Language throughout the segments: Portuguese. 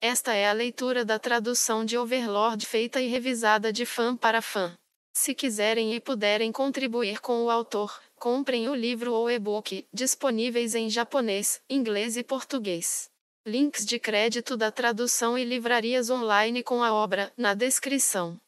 Esta é a leitura da tradução de Overlord feita e revisada de fã para fã. Se quiserem e puderem contribuir com o autor, comprem o livro ou e-book, disponíveis em japonês, inglês e português. Links de crédito da tradução e livrarias online com a obra, na descrição.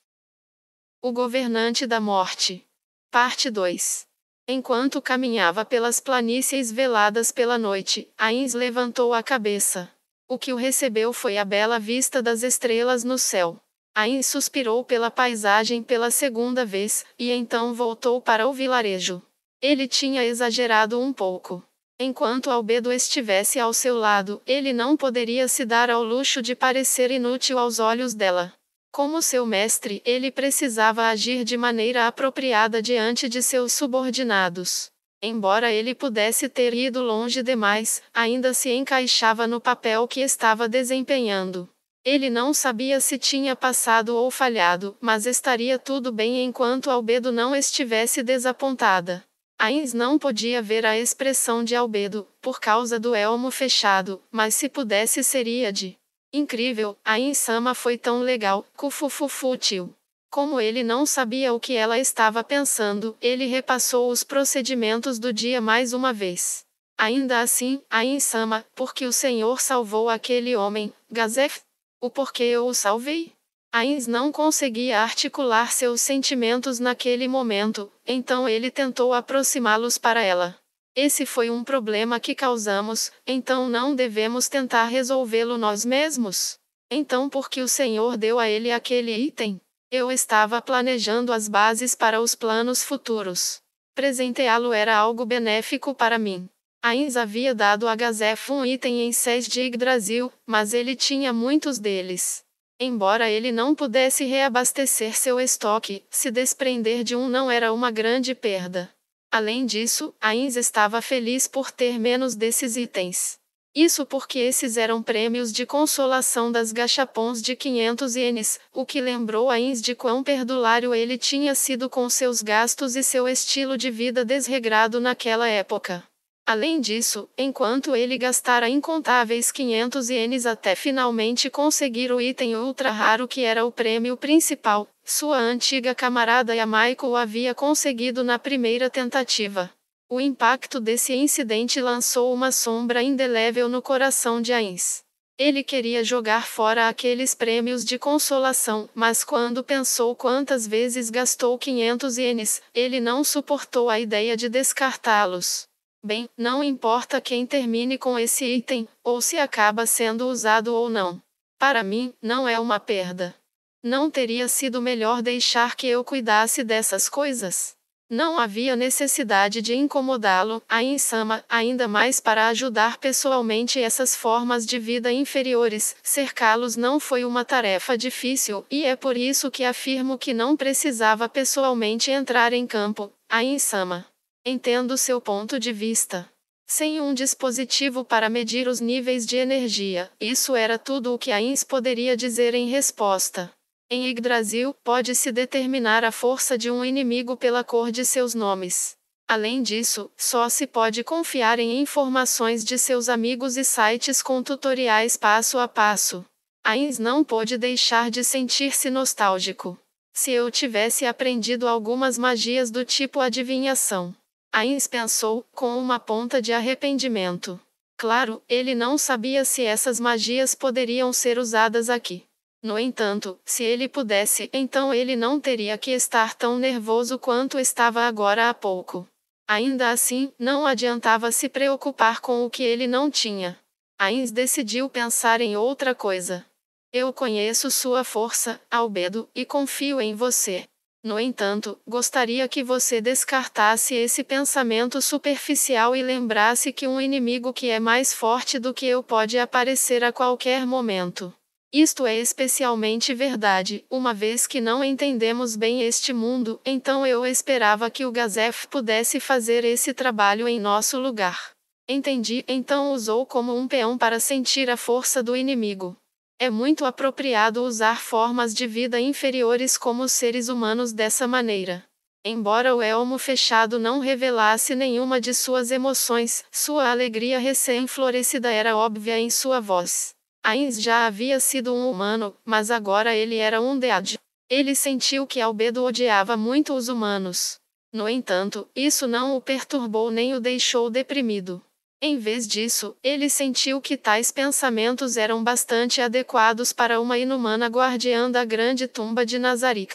O Governante da Morte. Parte 2. Enquanto caminhava pelas planícies veladas pela noite, Ains levantou a cabeça. O que o recebeu foi a bela vista das estrelas no céu. Ain suspirou pela paisagem pela segunda vez, e então voltou para o vilarejo. Ele tinha exagerado um pouco. Enquanto Albedo estivesse ao seu lado, ele não poderia se dar ao luxo de parecer inútil aos olhos dela. Como seu mestre, ele precisava agir de maneira apropriada diante de seus subordinados. Embora ele pudesse ter ido longe demais, ainda se encaixava no papel que estava desempenhando. Ele não sabia se tinha passado ou falhado, mas estaria tudo bem enquanto Albedo não estivesse desapontada. Ains não podia ver a expressão de Albedo, por causa do elmo fechado, mas se pudesse seria de. Incrível, Ainsama foi tão legal, cufufufútil. Como ele não sabia o que ela estava pensando, ele repassou os procedimentos do dia mais uma vez. Ainda assim, a insama, porque o Senhor salvou aquele homem, Gazef, o porquê eu o salvei? Ains não conseguia articular seus sentimentos naquele momento, então ele tentou aproximá-los para ela. Esse foi um problema que causamos, então não devemos tentar resolvê-lo nós mesmos. Então por que o Senhor deu a ele aquele item? Eu estava planejando as bases para os planos futuros. Presenteá-lo era algo benéfico para mim. Ainz havia dado a Gazef um item em sés de Yggdrasil, mas ele tinha muitos deles. Embora ele não pudesse reabastecer seu estoque, se desprender de um não era uma grande perda. Além disso, Ainz estava feliz por ter menos desses itens. Isso porque esses eram prêmios de consolação das gachapons de 500 ienes, o que lembrou a Ins de quão perdulário ele tinha sido com seus gastos e seu estilo de vida desregrado naquela época. Além disso, enquanto ele gastara incontáveis 500 ienes até finalmente conseguir o item ultra raro que era o prêmio principal, sua antiga camarada Yamaiko o havia conseguido na primeira tentativa. O impacto desse incidente lançou uma sombra indelével no coração de Ains. Ele queria jogar fora aqueles prêmios de consolação, mas quando pensou quantas vezes gastou 500 ienes, ele não suportou a ideia de descartá-los. Bem, não importa quem termine com esse item, ou se acaba sendo usado ou não. Para mim, não é uma perda. Não teria sido melhor deixar que eu cuidasse dessas coisas? Não havia necessidade de incomodá-lo, a Insama, ainda mais para ajudar pessoalmente essas formas de vida inferiores. Cercá-los não foi uma tarefa difícil, e é por isso que afirmo que não precisava pessoalmente entrar em campo. A Insama. Entendo seu ponto de vista. Sem um dispositivo para medir os níveis de energia, isso era tudo o que a INS poderia dizer em resposta. Em Yggdrasil, pode-se determinar a força de um inimigo pela cor de seus nomes. Além disso, só se pode confiar em informações de seus amigos e sites com tutoriais passo a passo. Ains não pôde deixar de sentir-se nostálgico. Se eu tivesse aprendido algumas magias do tipo adivinhação. Ains pensou, com uma ponta de arrependimento. Claro, ele não sabia se essas magias poderiam ser usadas aqui. No entanto, se ele pudesse, então ele não teria que estar tão nervoso quanto estava agora há pouco. Ainda assim, não adiantava se preocupar com o que ele não tinha. Ains decidiu pensar em outra coisa. Eu conheço sua força, Albedo, e confio em você. No entanto, gostaria que você descartasse esse pensamento superficial e lembrasse que um inimigo que é mais forte do que eu pode aparecer a qualquer momento. Isto é especialmente verdade, uma vez que não entendemos bem este mundo, então eu esperava que o Gazef pudesse fazer esse trabalho em nosso lugar. Entendi, então usou como um peão para sentir a força do inimigo. É muito apropriado usar formas de vida inferiores como seres humanos dessa maneira. Embora o elmo fechado não revelasse nenhuma de suas emoções, sua alegria recém-florescida era óbvia em sua voz. Ains já havia sido um humano, mas agora ele era um dead. Ele sentiu que Albedo odiava muito os humanos. No entanto, isso não o perturbou nem o deixou deprimido. Em vez disso, ele sentiu que tais pensamentos eram bastante adequados para uma inumana guardiã da grande tumba de Nazarick.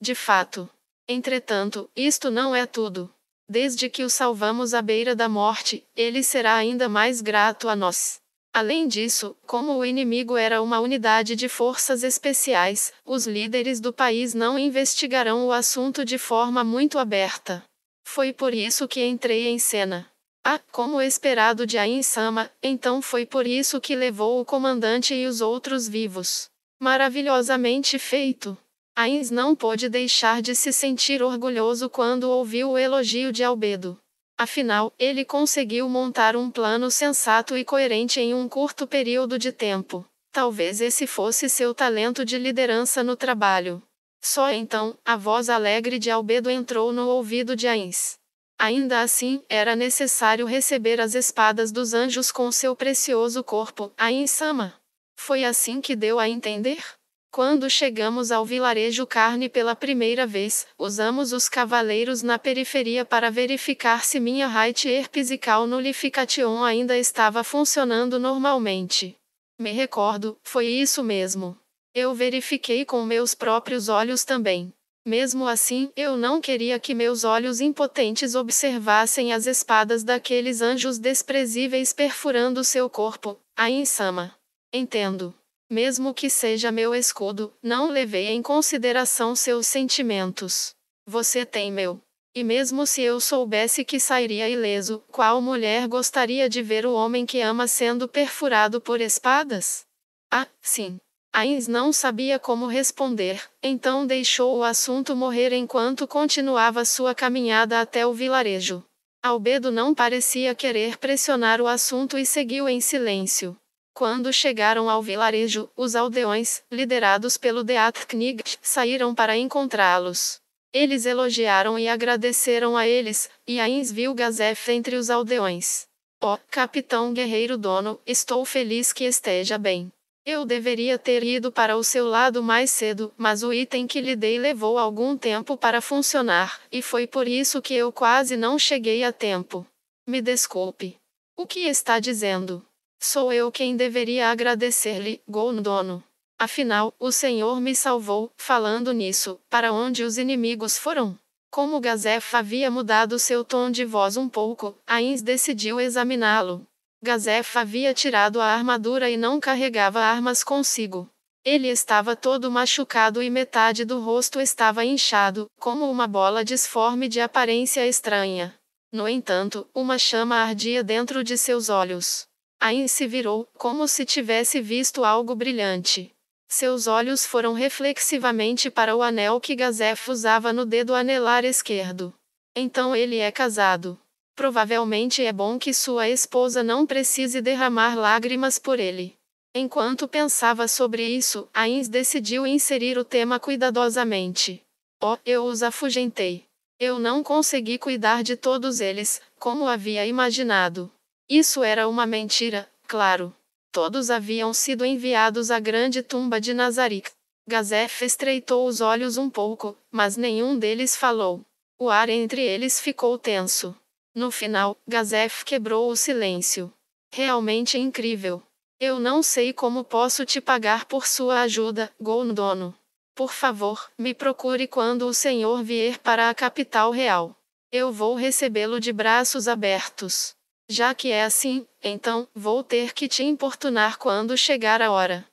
De fato. Entretanto, isto não é tudo. Desde que o salvamos à beira da morte, ele será ainda mais grato a nós. Além disso, como o inimigo era uma unidade de forças especiais, os líderes do país não investigarão o assunto de forma muito aberta. Foi por isso que entrei em cena. Ah, como esperado de Ain-sama, então foi por isso que levou o comandante e os outros vivos. Maravilhosamente feito. Ains não pôde deixar de se sentir orgulhoso quando ouviu o elogio de Albedo. Afinal, ele conseguiu montar um plano sensato e coerente em um curto período de tempo. Talvez esse fosse seu talento de liderança no trabalho. Só então, a voz alegre de Albedo entrou no ouvido de Ains. Ainda assim, era necessário receber as espadas dos anjos com seu precioso corpo, Ainsama. Foi assim que deu a entender? Quando chegamos ao vilarejo Carne pela primeira vez, usamos os cavaleiros na periferia para verificar se minha Right Herpesical Nullification ainda estava funcionando normalmente. Me recordo, foi isso mesmo. Eu verifiquei com meus próprios olhos também. Mesmo assim, eu não queria que meus olhos impotentes observassem as espadas daqueles anjos desprezíveis perfurando seu corpo, a insama. Entendo. Mesmo que seja meu escudo, não levei em consideração seus sentimentos. Você tem meu. E mesmo se eu soubesse que sairia ileso, qual mulher gostaria de ver o homem que ama sendo perfurado por espadas? Ah, sim. Ains não sabia como responder, então deixou o assunto morrer enquanto continuava sua caminhada até o vilarejo. Albedo não parecia querer pressionar o assunto e seguiu em silêncio. Quando chegaram ao vilarejo, os aldeões, liderados pelo Deatknig, saíram para encontrá-los. Eles elogiaram e agradeceram a eles, e Ains viu Gazef entre os aldeões. oh, capitão guerreiro dono, estou feliz que esteja bem. Eu deveria ter ido para o seu lado mais cedo, mas o item que lhe dei levou algum tempo para funcionar, e foi por isso que eu quase não cheguei a tempo. Me desculpe. O que está dizendo? Sou eu quem deveria agradecer-lhe, Gondono. Afinal, o Senhor me salvou, falando nisso, para onde os inimigos foram. Como Gazef havia mudado seu tom de voz um pouco, Ains decidiu examiná-lo. Gazef havia tirado a armadura e não carregava armas consigo. Ele estava todo machucado e metade do rosto estava inchado, como uma bola disforme de aparência estranha. No entanto, uma chama ardia dentro de seus olhos. Ain se virou, como se tivesse visto algo brilhante. Seus olhos foram reflexivamente para o anel que Gazef usava no dedo anelar esquerdo. Então ele é casado. Provavelmente é bom que sua esposa não precise derramar lágrimas por ele. Enquanto pensava sobre isso, Ains decidiu inserir o tema cuidadosamente. Oh, eu os afugentei. Eu não consegui cuidar de todos eles, como havia imaginado. Isso era uma mentira, claro. Todos haviam sido enviados à grande tumba de Nazarick. Gazef estreitou os olhos um pouco, mas nenhum deles falou. O ar entre eles ficou tenso. No final, Gazef quebrou o silêncio. Realmente incrível. Eu não sei como posso te pagar por sua ajuda, Gondono. Por favor, me procure quando o senhor vier para a capital real. Eu vou recebê-lo de braços abertos. Já que é assim, então, vou ter que te importunar quando chegar a hora.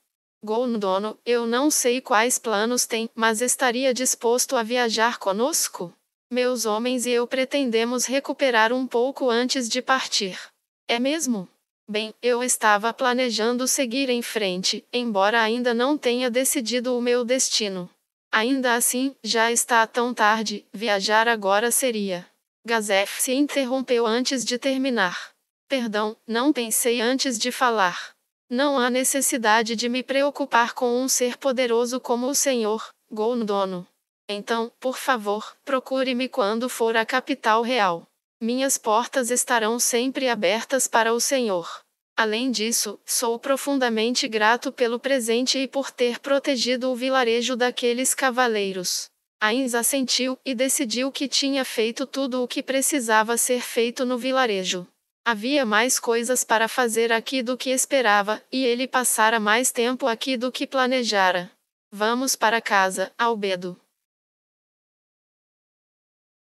Gondono, eu não sei quais planos tem, mas estaria disposto a viajar conosco? Meus homens e eu pretendemos recuperar um pouco antes de partir. É mesmo? Bem, eu estava planejando seguir em frente, embora ainda não tenha decidido o meu destino. Ainda assim, já está tão tarde, viajar agora seria Gazef se interrompeu antes de terminar. Perdão, não pensei antes de falar. Não há necessidade de me preocupar com um ser poderoso como o Senhor, Gondono. Então, por favor, procure-me quando for à capital real. Minhas portas estarão sempre abertas para o Senhor. Além disso, sou profundamente grato pelo presente e por ter protegido o vilarejo daqueles cavaleiros. Ains assentiu e decidiu que tinha feito tudo o que precisava ser feito no vilarejo. Havia mais coisas para fazer aqui do que esperava, e ele passara mais tempo aqui do que planejara. Vamos para casa, Albedo.